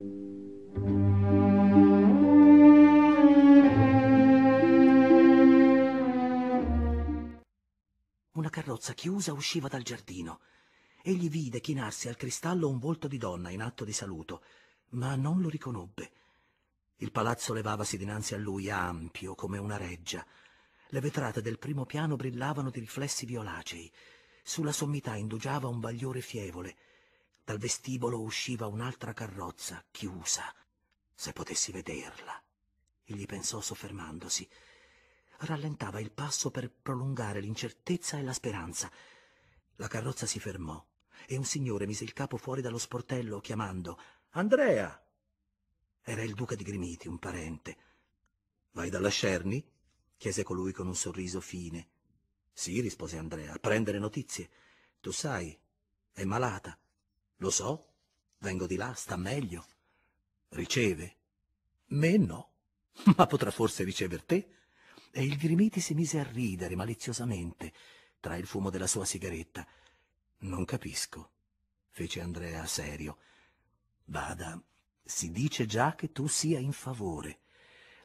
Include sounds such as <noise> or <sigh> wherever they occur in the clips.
Una carrozza chiusa usciva dal giardino. Egli vide chinarsi al cristallo un volto di donna in atto di saluto, ma non lo riconobbe. Il palazzo levavasi dinanzi a lui, ampio come una reggia. Le vetrate del primo piano brillavano di riflessi violacei. Sulla sommità indugiava un bagliore fievole dal vestibolo usciva un'altra carrozza, chiusa. Se potessi vederla. Egli pensò soffermandosi. Rallentava il passo per prolungare l'incertezza e la speranza. La carrozza si fermò e un signore mise il capo fuori dallo sportello chiamando Andrea. Era il duca di Grimiti, un parente. Vai dalla Scerni? chiese colui con un sorriso fine. Sì, rispose Andrea, a prendere notizie. Tu sai, è malata. Lo so, vengo di là, sta meglio. Riceve? Me no, <laughs> ma potrà forse ricever te? E il Grimiti si mise a ridere maliziosamente tra il fumo della sua sigaretta. Non capisco, fece Andrea serio. Bada, si dice già che tu sia in favore.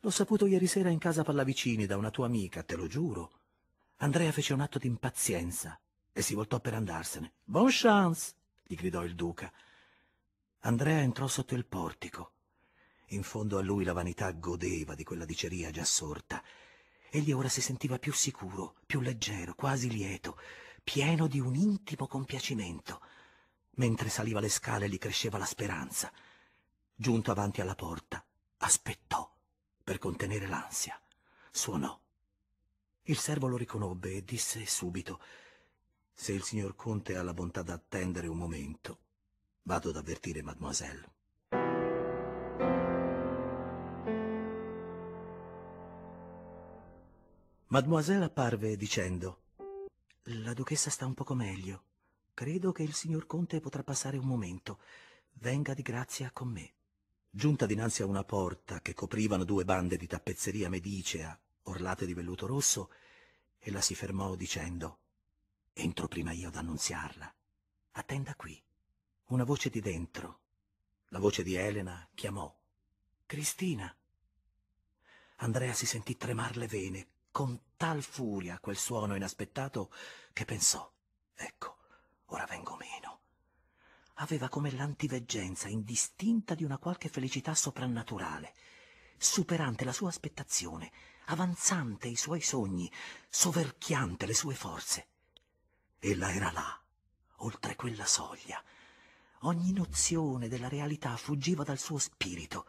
L'ho saputo ieri sera in casa Pallavicini da una tua amica, te lo giuro. Andrea fece un atto di impazienza e si voltò per andarsene. Bon chance! gli gridò il duca. Andrea entrò sotto il portico. In fondo a lui la vanità godeva di quella diceria già sorta. Egli ora si sentiva più sicuro, più leggero, quasi lieto, pieno di un intimo compiacimento. Mentre saliva le scale gli cresceva la speranza. Giunto avanti alla porta, aspettò per contenere l'ansia. Suonò. Il servo lo riconobbe e disse subito se il signor Conte ha la bontà d'attendere un momento, vado ad avvertire mademoiselle. Mademoiselle apparve dicendo La duchessa sta un poco meglio. Credo che il signor Conte potrà passare un momento. Venga di grazia con me. Giunta dinanzi a una porta che coprivano due bande di tappezzeria medicea orlate di velluto rosso, ella si fermò dicendo Entro prima io ad annunziarla. Attenda qui. Una voce di dentro. La voce di Elena chiamò. Cristina. Andrea si sentì tremar le vene con tal furia quel suono inaspettato che pensò, ecco, ora vengo meno. Aveva come l'antiveggenza indistinta di una qualche felicità soprannaturale, superante la sua aspettazione, avanzante i suoi sogni, soverchiante le sue forze. Ella era là, oltre quella soglia. Ogni nozione della realtà fuggiva dal suo spirito.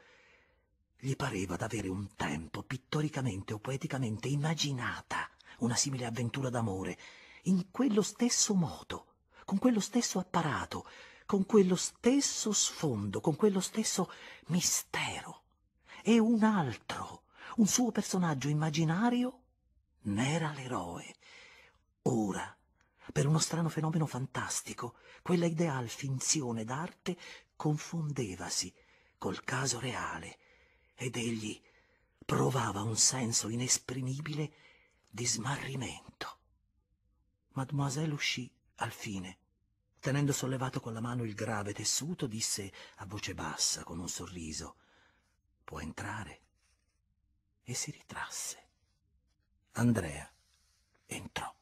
Gli pareva d'avere un tempo, pittoricamente o poeticamente, immaginata una simile avventura d'amore, in quello stesso modo, con quello stesso apparato, con quello stesso sfondo, con quello stesso mistero. E un altro, un suo personaggio immaginario, n'era l'eroe. Ora per uno strano fenomeno fantastico, quella ideal finzione d'arte confondevasi col caso reale ed egli provava un senso inesprimibile di smarrimento. Mademoiselle uscì al fine. Tenendo sollevato con la mano il grave tessuto, disse a voce bassa, con un sorriso, Può entrare. E si ritrasse. Andrea entrò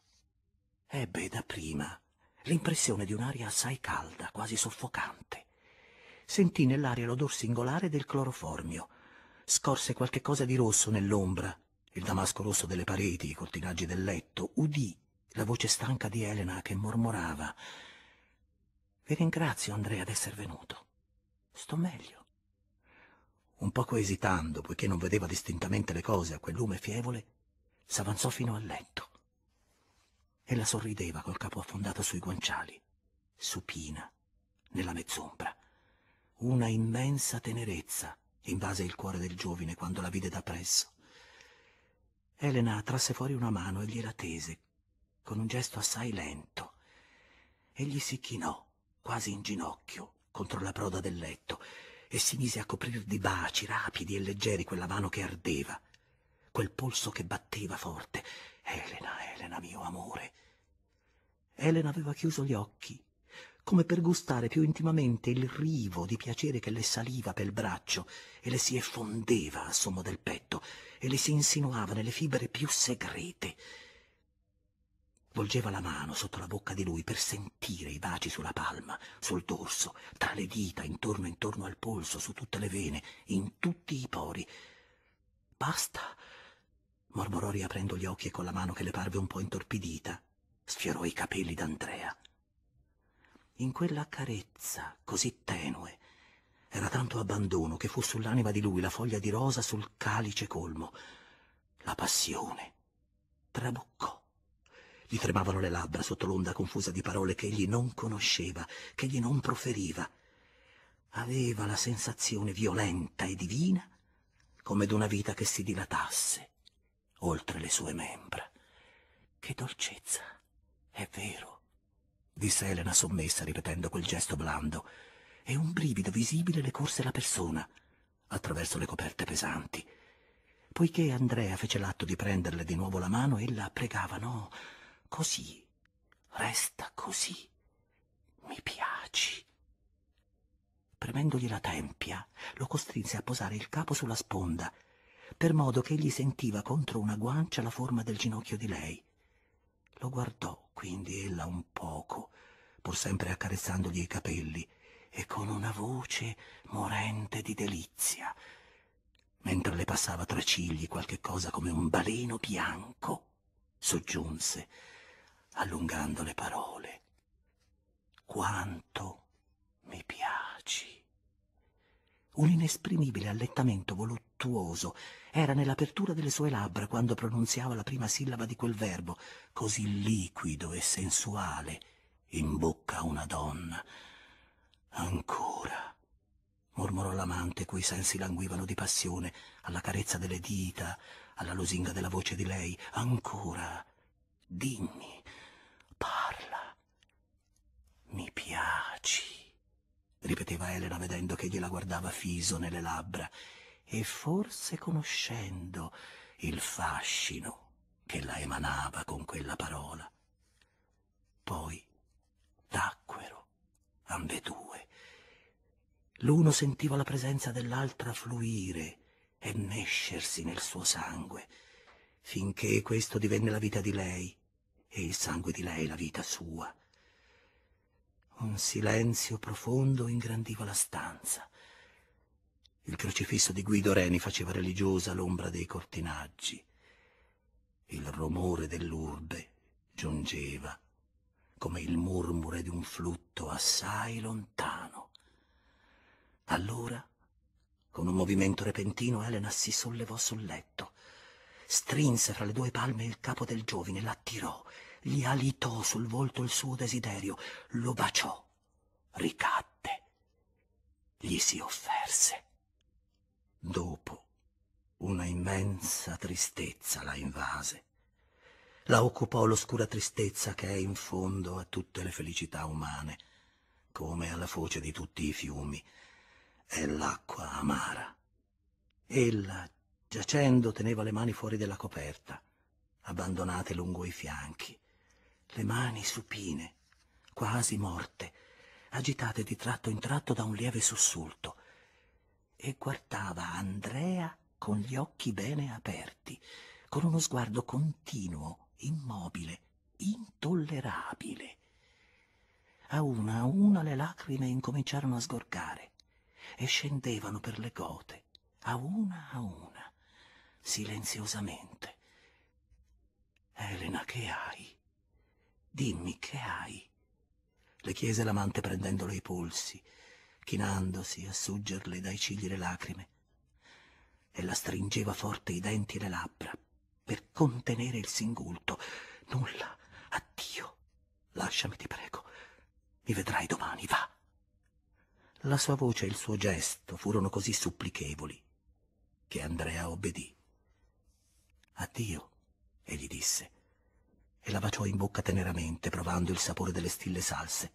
ebbe dapprima l'impressione di un'aria assai calda, quasi soffocante. Sentì nell'aria l'odor singolare del cloroformio. Scorse qualche cosa di rosso nell'ombra, il damasco rosso delle pareti, i cortinaggi del letto. Udì la voce stanca di Elena che mormorava. Vi ringrazio, Andrea, d'esser venuto. Sto meglio. Un poco esitando, poiché non vedeva distintamente le cose a quel lume fievole, s'avanzò fino al letto Ella sorrideva col capo affondato sui guanciali, supina, nella mezzombra. Una immensa tenerezza invase il cuore del giovine quando la vide da presso. Elena trasse fuori una mano e gliela tese, con un gesto assai lento. Egli si chinò, quasi in ginocchio, contro la proda del letto e si mise a coprir di baci rapidi e leggeri quella mano che ardeva, quel polso che batteva forte, Elena, Elena, mio amore. Elena aveva chiuso gli occhi, come per gustare più intimamente il rivo di piacere che le saliva pel braccio e le si effondeva a sommo del petto e le si insinuava nelle fibre più segrete. Volgeva la mano sotto la bocca di lui per sentire i baci sulla palma, sul dorso, tra le dita, intorno intorno al polso, su tutte le vene, in tutti i pori. Basta, mormorò riaprendo gli occhi e con la mano che le parve un po' intorpidita, sfiorò i capelli d'Andrea. In quella carezza così tenue era tanto abbandono che fu sull'anima di lui la foglia di rosa sul calice colmo. La passione traboccò. Gli tremavano le labbra sotto l'onda confusa di parole che egli non conosceva, che egli non proferiva. Aveva la sensazione violenta e divina come d'una vita che si dilatasse oltre le sue membra. Che dolcezza! È vero, disse Elena sommessa ripetendo quel gesto blando, e un brivido visibile le corse la persona, attraverso le coperte pesanti. Poiché Andrea fece l'atto di prenderle di nuovo la mano, ella pregava, no, così, resta così, mi piaci. Premendogli la tempia, lo costrinse a posare il capo sulla sponda per modo che egli sentiva contro una guancia la forma del ginocchio di lei. Lo guardò quindi ella un poco, pur sempre accarezzandogli i capelli, e con una voce morente di delizia, mentre le passava tra cigli qualche cosa come un baleno bianco, soggiunse, allungando le parole. Quanto mi piaci. Un inesprimibile allettamento voluttuoso affettuoso. Era nell'apertura delle sue labbra quando pronunziava la prima sillaba di quel verbo, così liquido e sensuale, in bocca a una donna. Ancora, mormorò l'amante, cui sensi languivano di passione, alla carezza delle dita, alla lusinga della voce di lei. Ancora, dimmi, parla, mi piaci ripeteva Elena vedendo che gliela guardava fiso nelle labbra e forse conoscendo il fascino che la emanava con quella parola. Poi tacquero ambedue. L'uno sentiva la presenza dell'altra fluire e mescersi nel suo sangue, finché questo divenne la vita di lei e il sangue di lei la vita sua. Un silenzio profondo ingrandiva la stanza. Il crocifisso di Guido Reni faceva religiosa l'ombra dei cortinaggi. Il rumore dell'urbe giungeva come il murmure di un flutto assai lontano. Allora, con un movimento repentino, Elena si sollevò sul letto, strinse fra le due palme il capo del giovine, l'attirò, gli alitò sul volto il suo desiderio, lo baciò, ricadde, gli si offerse. Dopo, una immensa tristezza la invase. La occupò l'oscura tristezza che è in fondo a tutte le felicità umane, come alla foce di tutti i fiumi. È l'acqua amara. Ella, giacendo, teneva le mani fuori della coperta, abbandonate lungo i fianchi, le mani supine, quasi morte, agitate di tratto in tratto da un lieve sussulto e guardava Andrea con gli occhi bene aperti, con uno sguardo continuo, immobile, intollerabile. A una a una le lacrime incominciarono a sgorgare e scendevano per le gote, a una a una, silenziosamente. Elena, che hai? Dimmi che hai? Le chiese l'amante prendendole i polsi chinandosi a suggerle dai cigli le lacrime. e la stringeva forte i denti e le labbra per contenere il singulto. Nulla, addio, lasciami ti prego, mi vedrai domani, va. La sua voce e il suo gesto furono così supplichevoli che Andrea obbedì. Addio, egli disse, e la baciò in bocca teneramente, provando il sapore delle stille salse,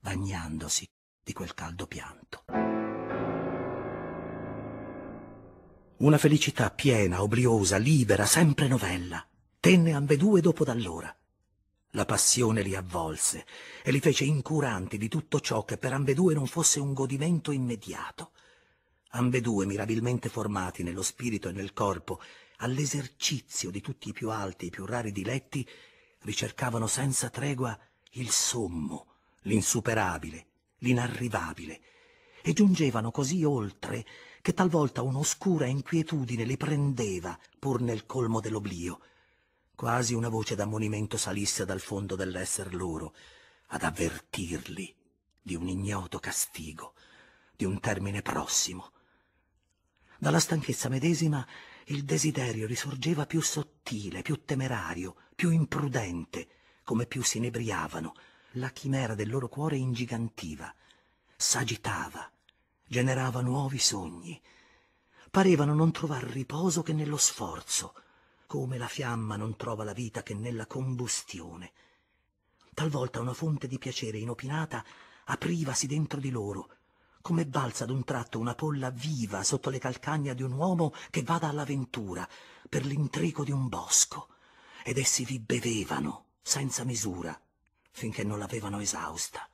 bagnandosi di quel caldo pianto. Una felicità piena, obliosa, libera, sempre novella, tenne ambedue dopo d'allora. La passione li avvolse e li fece incuranti di tutto ciò che per ambedue non fosse un godimento immediato. Ambedue mirabilmente formati nello spirito e nel corpo all'esercizio di tutti i più alti e i più rari diletti, ricercavano senza tregua il sommo, l'insuperabile, l'inarrivabile, e giungevano così oltre che talvolta un'oscura inquietudine li prendeva pur nel colmo dell'oblio. Quasi una voce d'ammonimento salisse dal fondo dell'esser loro ad avvertirli di un ignoto castigo, di un termine prossimo. Dalla stanchezza medesima il desiderio risorgeva più sottile, più temerario, più imprudente, come più si inebriavano, la chimera del loro cuore ingigantiva, s'agitava, generava nuovi sogni. Parevano non trovar riposo che nello sforzo, come la fiamma non trova la vita che nella combustione. Talvolta una fonte di piacere inopinata aprivasi dentro di loro, come balza d'un tratto una polla viva sotto le calcagna di un uomo che vada all'avventura per l'intrico di un bosco, ed essi vi bevevano senza misura, finché non l'avevano esausta.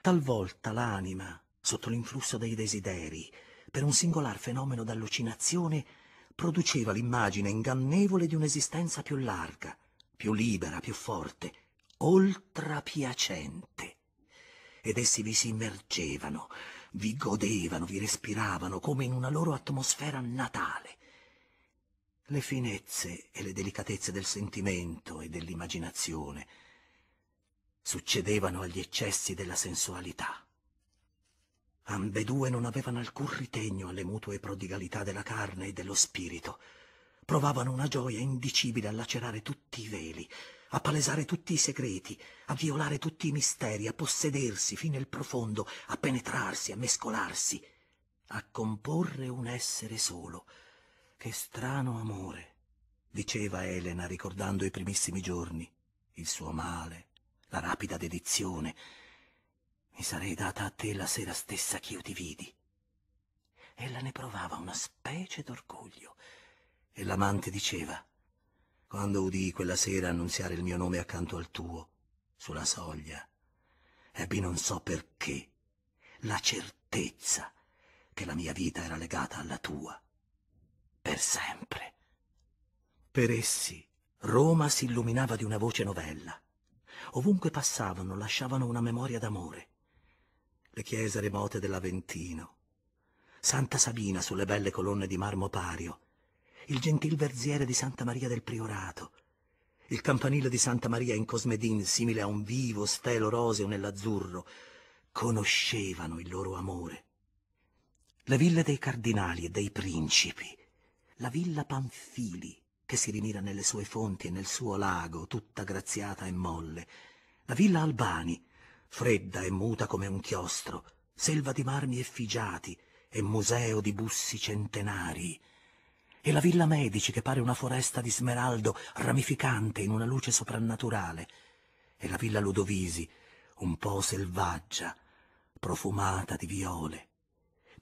Talvolta l'anima, sotto l'influsso dei desideri, per un singolar fenomeno d'allucinazione, produceva l'immagine ingannevole di un'esistenza più larga, più libera, più forte, oltrapiacente. Ed essi vi si immergevano, vi godevano, vi respiravano come in una loro atmosfera natale. Le finezze e le delicatezze del sentimento e dell'immaginazione, succedevano agli eccessi della sensualità. Ambedue non avevano alcun ritegno alle mutue prodigalità della carne e dello spirito. Provavano una gioia indicibile a lacerare tutti i veli, a palesare tutti i segreti, a violare tutti i misteri, a possedersi fin nel profondo, a penetrarsi, a mescolarsi, a comporre un essere solo. Che strano amore, diceva Elena ricordando i primissimi giorni, il suo male, la rapida dedizione. Mi sarei data a te la sera stessa che io ti vidi. Ella ne provava una specie d'orgoglio e l'amante diceva, quando udii quella sera annunziare il mio nome accanto al tuo, sulla soglia, ebbi non so perché la certezza che la mia vita era legata alla tua, per sempre. Per essi Roma si illuminava di una voce novella Ovunque passavano lasciavano una memoria d'amore. Le chiese remote dell'Aventino, Santa Sabina sulle belle colonne di marmo pario, il gentil verziere di Santa Maria del Priorato, il campanile di Santa Maria in Cosmedin, simile a un vivo stelo roseo nell'azzurro, conoscevano il loro amore. Le ville dei cardinali e dei principi, la villa Panfili, che si rimira nelle sue fonti e nel suo lago, tutta graziata e molle. La villa Albani, fredda e muta come un chiostro, selva di marmi effigiati e museo di bussi centenari. E la villa Medici, che pare una foresta di smeraldo ramificante in una luce soprannaturale. E la villa Ludovisi, un po' selvaggia, profumata di viole.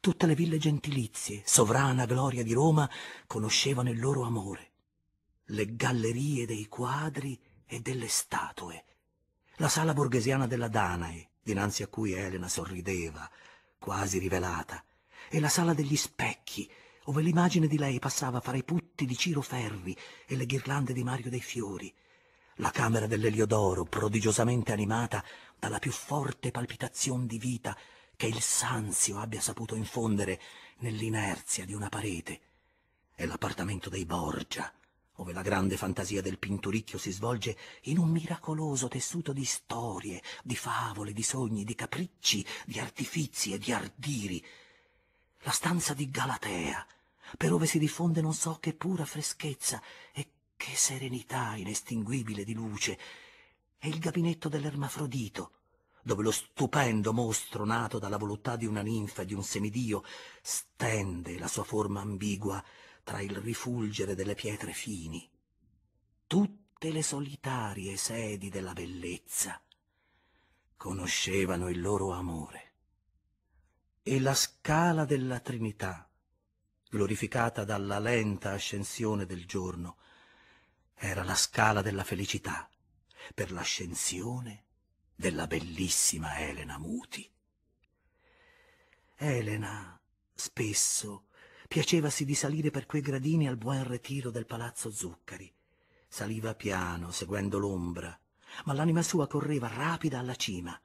Tutte le ville gentilizie, sovrana gloria di Roma, conoscevano il loro amore le gallerie dei quadri e delle statue, la sala borghesiana della Danae, dinanzi a cui Elena sorrideva, quasi rivelata, e la sala degli specchi, ove l'immagine di lei passava fra i putti di Ciro Ferri e le ghirlande di Mario dei Fiori, la camera dell'Eliodoro, prodigiosamente animata dalla più forte palpitazione di vita che il Sanzio abbia saputo infondere nell'inerzia di una parete, e l'appartamento dei Borgia, ove la grande fantasia del pinturicchio si svolge in un miracoloso tessuto di storie, di favole, di sogni, di capricci, di artifizi e di ardiri. La stanza di Galatea, per ove si diffonde non so che pura freschezza e che serenità inestinguibile di luce, e il gabinetto dell'ermafrodito, dove lo stupendo mostro nato dalla voluttà di una ninfa e di un semidio stende la sua forma ambigua tra il rifulgere delle pietre fini, tutte le solitarie sedi della bellezza conoscevano il loro amore. E la scala della Trinità, glorificata dalla lenta ascensione del giorno, era la scala della felicità per l'ascensione della bellissima Elena Muti. Elena spesso Piacevasi di salire per quei gradini al buon ritiro del palazzo Zuccari. Saliva piano, seguendo l'ombra, ma l'anima sua correva rapida alla cima.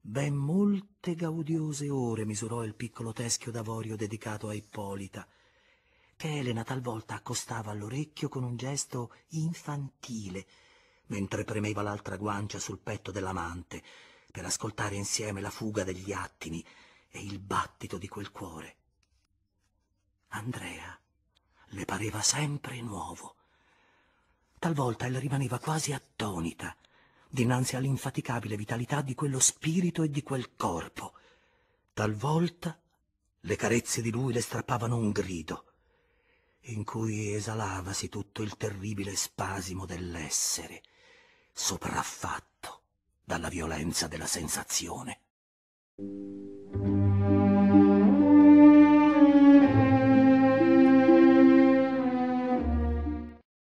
Ben molte gaudiose ore misurò il piccolo teschio d'avorio dedicato a Ippolita, che Elena talvolta accostava all'orecchio con un gesto infantile, mentre premeva l'altra guancia sul petto dell'amante, per ascoltare insieme la fuga degli attimi e il battito di quel cuore. Andrea le pareva sempre nuovo. Talvolta ella rimaneva quasi attonita dinanzi all'infaticabile vitalità di quello spirito e di quel corpo. Talvolta le carezze di lui le strappavano un grido, in cui esalavasi tutto il terribile spasimo dell'essere, sopraffatto dalla violenza della sensazione.